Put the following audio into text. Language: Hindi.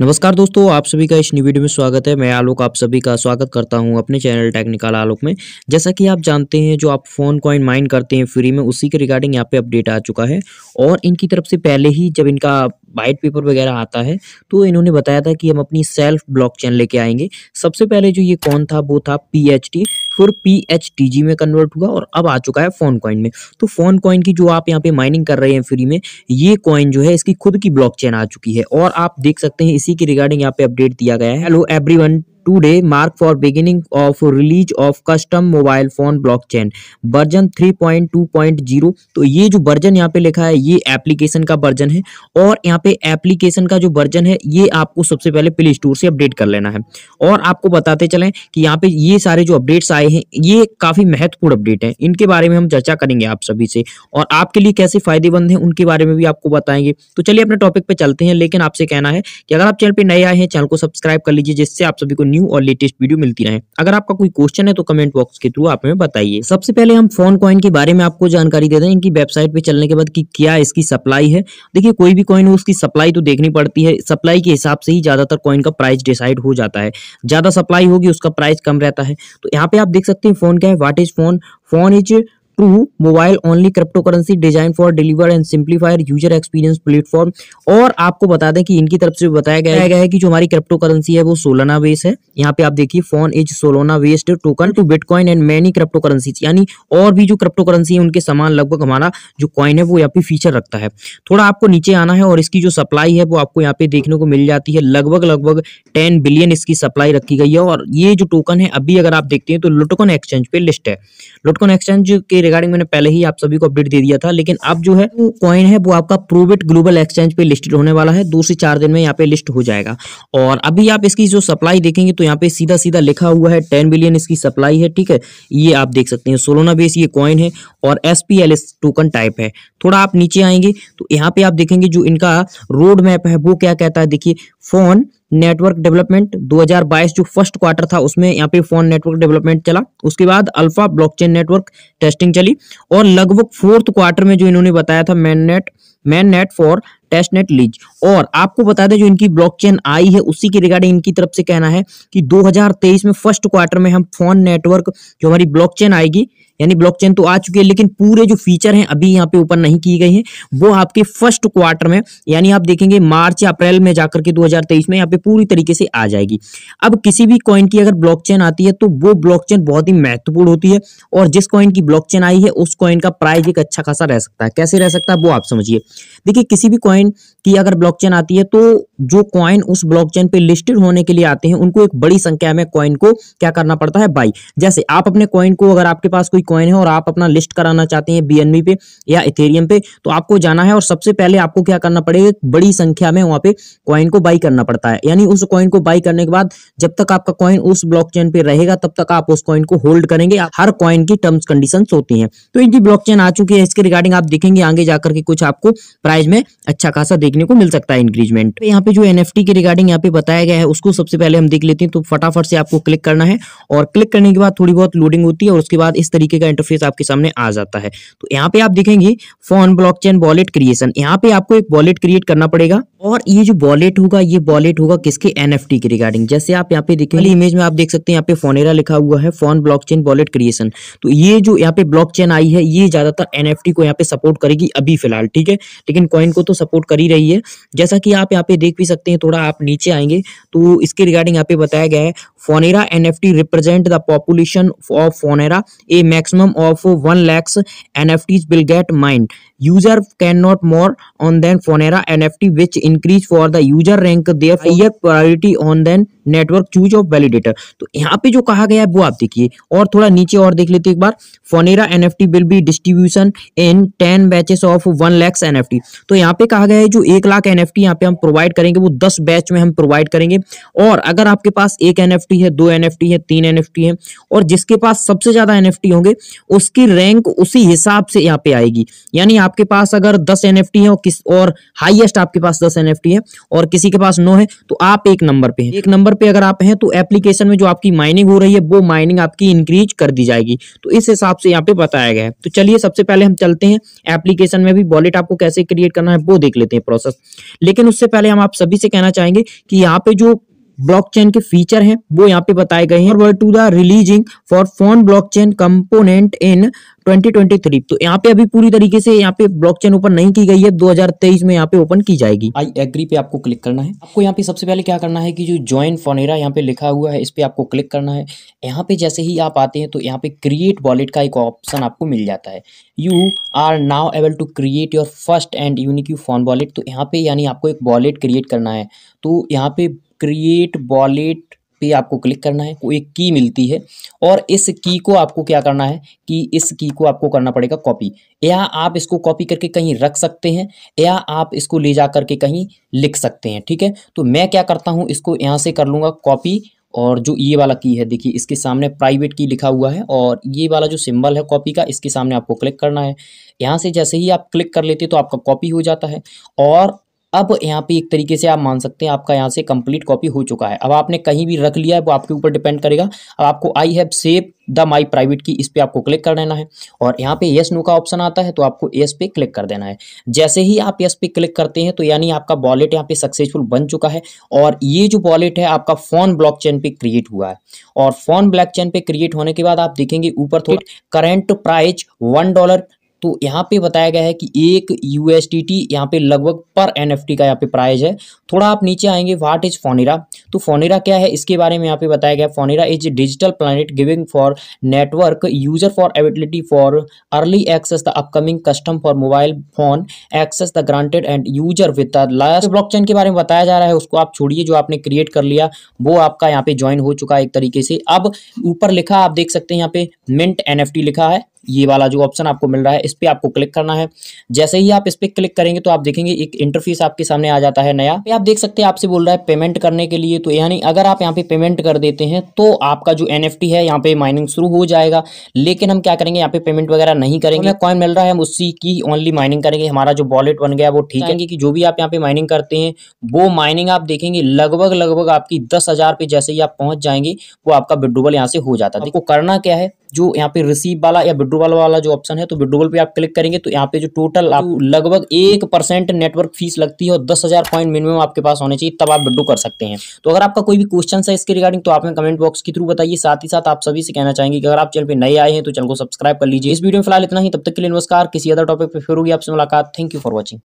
नमस्कार दोस्तों आप सभी का इस न्यू वीडियो में स्वागत है मैं आलोक आप सभी का स्वागत करता हूं अपने चैनल टेक्निकल आलोक में जैसा कि आप जानते हैं जो आप फोन कॉइन माइन करते हैं फ्री में उसी के रिगार्डिंग यहां पे अपडेट आ चुका है और इनकी तरफ से पहले ही जब इनका वाइट पेपर वगैरह आता है तो इन्होंने बताया था कि हम अपनी सेल्फ ब्लॉक चैन लेके आएंगे सबसे पहले जो ये कौन था वो था पी फिर पी में कन्वर्ट हुआ और अब आ चुका है फोन कॉइन में तो फोन कॉइन की जो आप यहाँ पे माइनिंग कर रहे हैं फ्री में ये कॉइन जो है इसकी खुद की ब्लॉकचेन आ चुकी है और आप देख सकते हैं इसी की रिगार्डिंग यहाँ पे अपडेट दिया गया है hello everyone today mark for beginning of release of custom mobile phone blockchain version 3.2.0 तो ये जो वर्जन यहाँ पे लिखा है ये एप्लीकेशन का वर्जन है और यहाँ पे एप्लीकेशन का जो वर्जन है ये आपको सबसे पहले प्ले स्टोर से अपडेट कर लेना है और आपको बताते चले कि यहाँ पे ये सारे जो अपडेट्स आए हैं ये काफ़ी महत्वपूर्ण अपडेट है इनके बारे में हम चर्चा करेंगे आप सभी से और आपके लिए कैसे फायदेमंद है उनके बारे में भी आपको बताएंगे तो चलिए अपने टॉपिक पे चलते हैं लेकिन आपसे कहना है कि अगर आप चैनल पर नए आए हैं चैनल को सब्सक्राइब कर लीजिए जिससे आप सभी को न्यू और लेटेस्ट वीडियो मिलती रहे अगर आपका कोई क्वेश्चन है तो कमेंट बॉक्स के थ्रू आप हमें बताइए सबसे पहले हम फोन कॉइन के बारे में आपको जानकारी दे दें इनकी वेबसाइट पे चलने के बाद कि क्या इसकी सप्लाई है देखिए कोई भी कॉइन हो उसकी सप्लाई तो देखनी पड़ती है सप्लाई के हिसाब से ही ज्यादातर कॉइन का प्राइस डिसाइड हो जाता है ज्यादा सप्लाई होगी उसका प्राइस कम रहता है तो यहाँ पे आप देख सकते हैं फोन क्या है what is phone phone is true mobile only cryptocurrency design for deliver and simplifier user experience platform और आपको बता दें कि इनकी तरफ से बताया गया गया है कि जो हमारी क्रिप्टो करेंसी है वो सोलाना बेस है यहाँ पे आप देखिए phone is Solana based token to bitcoin and many cryptocurrency यानी और भी जो क्रिप्टो करेंसी है उनके समान लगभग हमारा जो कॉइन है वो यहाँ पे फीचर रखता है थोड़ा आपको नीचे आना है और इसकी जो सप्लाई है वो आपको यहाँ पे देखने को मिल जाती है लगभग लगभग टेन बिलियन इसकी सप्लाई रखी गई है और ये जो टोकन है अभी अगर आप देखते हैं तो लुटकॉन एक्सचेंज पे लिस्ट है लुटकॉन एक्सचेंज के रिगार्डिंग मैंने पहले ही आप सभी को अपडेट दे दिया था लेकिन अब जो है कॉइन है वो आपका प्रोविट ग्लोबल एक्सचेंज पे लिस्टेड होने वाला है दो से चार दिन में यहाँ पे लिस्ट हो जाएगा और अभी आप इसकी जो सप्लाई देखेंगे तो यहाँ पे सीधा सीधा लिखा हुआ है टेन बिलियन इसकी सप्लाई है ठीक है ये आप देख सकते हैं सोलोना बेस ये कॉइन है और एस टोकन टाइप है थोड़ा आप नीचे आएंगे तो यहाँ पे आप देखेंगे जो इनका रोड मैप है वो क्या कहता है देखिए फोन नेटवर्क डेवलपमेंट 2022 जो फर्स्ट क्वार्टर था उसमें यहाँ पे फोन नेटवर्क डेवलपमेंट चला उसके बाद अल्फा ब्लॉकचेन नेटवर्क टेस्टिंग चली और लगभग फोर्थ क्वार्टर में जो इन्होंने बताया था mainnet mainnet for testnet lease और आपको बता दें जो इनकी ब्लॉकचेन आई है उसी के रिगार्डिंग इनकी तरफ से कहना है कि 2023 में फर्स्ट क्वार्टर में हम फोन नेटवर्क जो हमारी ब्लॉकचेन आएगी यानी ब्लॉकचेन तो आ चुकी है लेकिन पूरे जो फीचर हैं अभी यहाँ पे ओपन नहीं की गई हैं वो आपके फर्स्ट क्वार्टर में यानी आप देखेंगे मार्च या अप्रैल में जाकर के 2023 में यहाँ पे पूरी तरीके से आ जाएगी अब किसी भी कॉइन की अगर ब्लॉकचेन आती है तो वो ब्लॉकचेन बहुत ही महत्वपूर्ण होती है और जिस कॉइन की ब्लॉक आई है उस कॉइन का प्राइस एक अच्छा खासा रह सकता है कैसे रह सकता है वो आप समझिए देखिए किसी भी कॉइन कि अगर ब्लॉकचेन आती है तो जो कॉइन उस ब्लॉकचेन पे लिस्टेड होने के लिए आते हैं उनको एक बड़ी संख्या में कॉइन को क्या करना पड़ता है बाई जैसे आप अपने कॉइन को अगर आपके पास कोई कॉइन है और आप अपना लिस्ट कराना चाहते हैं बीएनबी पे या इथेरियम पे तो आपको जाना है और सबसे पहले आपको क्या करना पड़ेगा बड़ी संख्या में वहां पे कॉइन को बाई करना पड़ता है यानी उस कॉइन को बाई करने के बाद जब तक आपका कॉइन उस ब्लॉक पे रहेगा तब तक आप उस कॉइन को होल्ड करेंगे हर कॉइन की टर्म्स कंडीशन होती है तो इनकी ब्लॉक आ चुकी है इसके रिगार्डिंग आप देखेंगे आगे जाकर के कुछ आपको प्राइज में अच्छा खासा देखने को मिल सकता है इंक्रीजमेंट तो यहाँ पे जो एनएफटी के रिगार्डिंग यहाँ पे बताया गया है उसको सबसे पहले हम देख लेते हैं तो फटाफट से आपको क्लिक करना है और क्लिक करने के बाद थोड़ी बहुत लोडिंग होती है और उसके बाद इस तरीके का इंटरफेस आपके सामने आ जाता है तो यहाँ पे आप देखेंगे phone blockchain wallet creation यहाँ पे आपको एक वॉलेट क्रिएट करना पड़ेगा और ये जो वॉलेट होगा ये वॉलेट होगा किसके एनएफटी के रिगार्डिंग जैसे आप यहाँ पे देखेंगे इमेज में आप देख सकते हैं यहाँ पे फोनेरा लिखा हुआ है phone blockchain wallet creation तो ये जो यहाँ पे ब्लॉक चेन आई है ये ज्यादातर एनएफटी को यहाँ पे सपोर्ट करेगी अभी फिलहाल ठीक है लेकिन कॉइन को तो सपोर्ट कर ही रही रही है जैसा कि आप यहाँ पे देख भी सकते हैं थोड़ा आप नीचे आएंगे तो इसके रिगार्डिंग यहाँ पे बताया गया है Phonera N F T represent the population of Phonera a maximum of one lakhs N F NFTs will get mined user can not more on than Phonera T which increase for the user rank their higher priority on then network choose of validator तो यहाँ पे जो कहा गया है वो आप देखिए और थोड़ा नीचे और देख लेते एक बार Phonera T will be distribution in ten batches of one lakhs N F T तो यहाँ पे कहा गया है जो एक लाख एन एफ टी यहाँ पे हम प्रोवाइड करेंगे वो दस बैच में हम प्रोवाइड करेंगे और अगर आपके पास एक एन एफ टी एनएफटी है दो एनएफटी है तीन एनएफटी है और जिसके पास सबसे ज्यादा एनएफटी होंगे उसकी रैंक उसी हिसाब से यहाँ पे आएगी यानी आपके पास अगर दस एनएफटी है और किस और हाईएस्ट आपके पास दस एनएफटी है और किसी के पास नो है तो आप एक नंबर पे हैं एक नंबर पे अगर आप हैं तो एप्लीकेशन में जो आपकी माइनिंग हो रही है वो माइनिंग आपकी इंक्रीज कर दी जाएगी तो इस हिसाब से यहाँ पे बताया गया है तो चलिए सबसे पहले हम चलते हैं एप्लीकेशन में भी वॉलेट आपको कैसे क्रिएट करना है वो देख लेते हैं प्रोसेस लेकिन उससे पहले हम आप सभी से कहना चाहेंगे कि यहाँ पे जो ब्लॉकचेन के फीचर हैं वो यहाँ पे बताए गए हैं to the releasing for phone blockchain component in 2023 तो यहाँ पे अभी पूरी तरीके से यहाँ पे ब्लॉकचेन ओपन नहीं की गई है 2023 में यहाँ पे ओपन की जाएगी आई एग्री पे आपको क्लिक करना है आपको यहाँ पे सबसे पहले क्या करना है कि जो ज्वाइन फोनेरा यहाँ पे लिखा हुआ है इस पे आपको क्लिक करना है यहाँ पे जैसे ही आप आते हैं तो यहाँ पे क्रिएट वॉलेट का एक ऑप्शन आपको मिल जाता है you are now able to create your first and unique you phone wallet तो यहाँ पे यानी आपको एक वॉलेट क्रिएट करना है तो यहाँ पे क्रिएट वॉलेट पे आपको क्लिक करना है वो एक की मिलती है और इस की को आपको क्या करना है कि इस की को आपको करना पड़ेगा कॉपी या आप इसको कॉपी करके कहीं रख सकते हैं या आप इसको ले जा करके कहीं लिख सकते हैं ठीक है तो मैं क्या करता हूँ इसको यहाँ से कर लूँगा कॉपी और जो ये वाला की है देखिए इसके सामने प्राइवेट की लिखा हुआ है और ये वाला जो सिंबल है कॉपी का इसके सामने आपको क्लिक करना है यहाँ से जैसे ही आप क्लिक कर लेते तो आपका कॉपी हो जाता है और अब यहाँ पे एक तरीके से आप मान सकते हैं आपका यहाँ से कंप्लीट कॉपी हो चुका है अब आपने कहीं भी रख लिया है वो आपके ऊपर डिपेंड करेगा अब आपको I have save the my private key इस पर आपको क्लिक कर देना है और यहाँ पे यस नो का ऑप्शन आता है तो आपको यस पे क्लिक कर देना है जैसे ही आप यस पे क्लिक करते हैं तो यानी आपका वॉलेट यहाँ पे सक्सेसफुल बन चुका है और ये जो वॉलेट है आपका फोन ब्लॉक चेन पे क्रिएट हुआ है और फोन चेन पे क्रिएट होने के बाद आप देखेंगे ऊपर थोड़ा करेंट प्राइस वन डॉलर तो यहाँ पे बताया गया है कि एक यू एस टी टी यहाँ पे लगभग पर एन एफ टी का यहाँ पे प्राइस है थोड़ा आप नीचे आएंगे वाट इज फोनेरा तो फोनेरा क्या है इसके बारे में यहाँ पे बताया गया Phonera is digital planet giving for network user for ability for early access the upcoming custom for mobile phone access the granted and user with the last blockchain के बारे में बताया जा रहा है उसको आप छोड़िए जो आपने क्रिएट कर लिया वो आपका यहाँ पे ज्वाइन हो चुका है एक तरीके से अब ऊपर लिखा आप देख सकते हैं यहाँ पे मिंट एन लिखा है ये वाला जो ऑप्शन आपको मिल रहा है इस पर आपको क्लिक करना है जैसे ही आप इस पर क्लिक करेंगे तो आप देखेंगे एक इंटरफेस आपके सामने आ जाता है नया आप देख सकते हैं आपसे बोल रहा है पेमेंट करने के लिए तो यानी अगर आप यहाँ पे पेमेंट कर देते हैं तो आपका जो एन है यहाँ पे माइनिंग शुरू हो जाएगा लेकिन हम क्या करेंगे यहाँ पे पेमेंट वगैरह नहीं करेंगे कॉइन मिल रहा है हम उसी की ओनली माइनिंग करेंगे हमारा जो वॉलेट बन गया वो ठीक है कि जो भी आप यहाँ पे माइनिंग करते हैं वो माइनिंग आप देखेंगे लगभग लगभग आपकी दस हजार पे जैसे ही आप पहुंच जाएंगे वो आपका विड्रोवल यहाँ से हो जाता है देखो करना क्या है जो यहाँ पे रिसीव वाला या विड्रोवल वाला जो ऑप्शन है तो विड्रोवल पे आप क्लिक करेंगे तो यहाँ पे जो टोटल आप लगभग एक परसेंट नेटवर्क फीस लगती है और दस हजार पॉइंट मिनिमम आपके पास होने चाहिए तब आप विड्रो कर सकते हैं तो अगर आपका कोई भी क्वेश्चन है इसके रिगार्डिंग तो आप कमेंट बॉक्स के थ्रू बताइए साथ ही साथ आप सभी से कहना चाहेंगे कि अगर आप चैनल पर नए आए हैं तो चैनल को सब्सक्राइब कर लीजिए इस वीडियो में फिलहाल इतना ही तब तक के लिए नमस्कार किसी अदर टॉपिक पर फिर होगी आपसे मुलाकात थैंक यू फॉर वॉचिंग